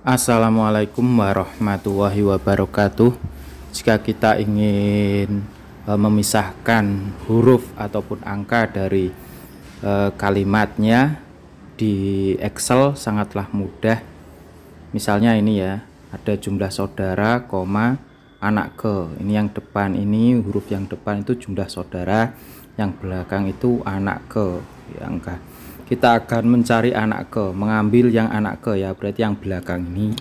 Assalamualaikum warahmatullahi wabarakatuh. Jika kita ingin e, memisahkan huruf ataupun angka dari e, kalimatnya di Excel sangatlah mudah. Misalnya ini ya, ada jumlah saudara, koma anak ke. Ini yang depan ini huruf yang depan itu jumlah saudara, yang belakang itu anak ke, ya angka kita akan mencari anak ke mengambil yang anak ke ya berarti yang belakang ini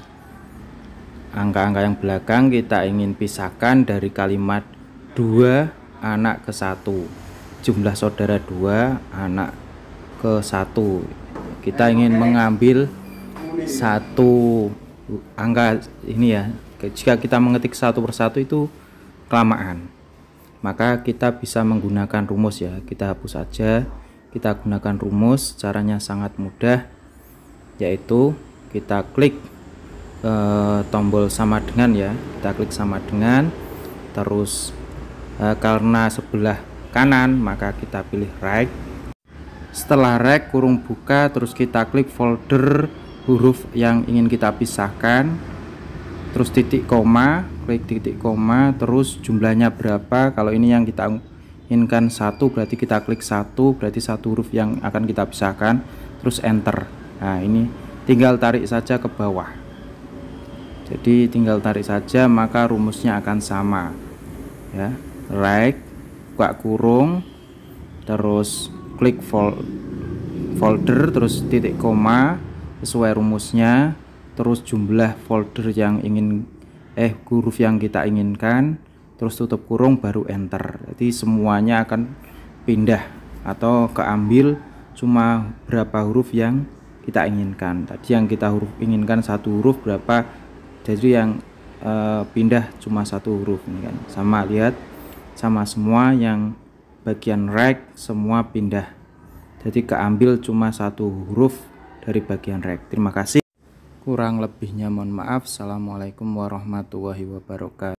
angka-angka yang belakang kita ingin pisahkan dari kalimat 2 anak ke 1 jumlah saudara 2 anak ke 1 kita ingin mengambil satu angka ini ya jika kita mengetik satu persatu itu kelamaan maka kita bisa menggunakan rumus ya kita hapus saja kita gunakan rumus caranya sangat mudah yaitu kita klik e, tombol sama dengan ya kita klik sama dengan terus e, karena sebelah kanan maka kita pilih right setelah right kurung buka terus kita klik folder huruf yang ingin kita pisahkan terus titik koma klik titik koma terus jumlahnya berapa kalau ini yang kita inkan satu berarti kita klik satu berarti satu huruf yang akan kita pisahkan terus enter nah ini tinggal tarik saja ke bawah jadi tinggal tarik saja maka rumusnya akan sama ya right buka kurung terus klik folder terus titik koma sesuai rumusnya terus jumlah folder yang ingin eh huruf yang kita inginkan terus tutup kurung baru enter jadi semuanya akan pindah atau keambil cuma berapa huruf yang kita inginkan tadi yang kita huruf inginkan satu huruf berapa jadi yang e, pindah cuma satu huruf ini kan sama lihat sama semua yang bagian rek semua pindah jadi keambil cuma satu huruf dari bagian rek terima kasih kurang lebihnya mohon maaf assalamualaikum warahmatullahi wabarakatuh